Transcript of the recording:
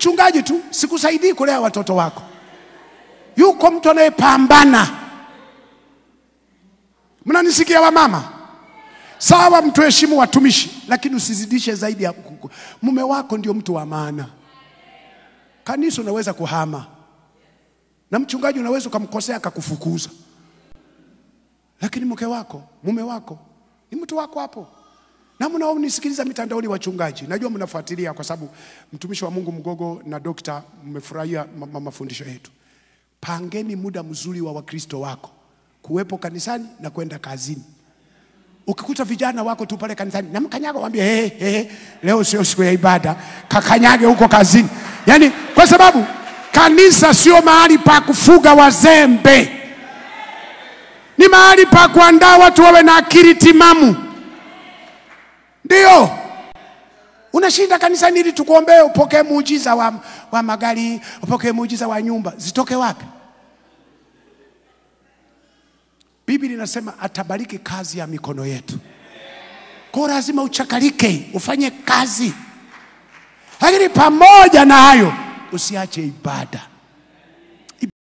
mchungaji tu, sikusaidii kulea watoto wako. Yuko mtu anayepambana. Mnanisikia wamama? Sawa, mtuheshimu watumishi, lakini usizidishe zaidi ya kuku. Mume wako ndio mtu wa maana. Kanisa unaweza kuhama na mchungaji unaweza ukamkosea akakufukuza, lakini mke wako, mume wako ni mtu wako hapo na mnaonisikiliza mitandaoni, wachungaji, najua mnafuatilia kwa sababu mtumishi wa Mungu Mgogo na dokta mmefurahia mafundisho yetu. Pangeni muda mzuri wa Wakristo wako kuwepo kanisani na kwenda kazini. Ukikuta vijana wako tu pale kanisani na mkanyaga, waambie hey, hey, leo sio siku ya ibada, kakanyage huko kazini. Yaani kwa sababu kanisa sio mahali pa kufuga wazembe, ni mahali pa kuandaa watu wawe na akili timamu. Ndio unashinda kanisani ili tukuombee upokee muujiza wa, wa magari, upokee muujiza wa nyumba. Zitoke wapi? Biblia inasema atabariki kazi ya mikono yetu. Kwa lazima uchakalike, ufanye kazi, lakini pamoja na hayo usiache ibada.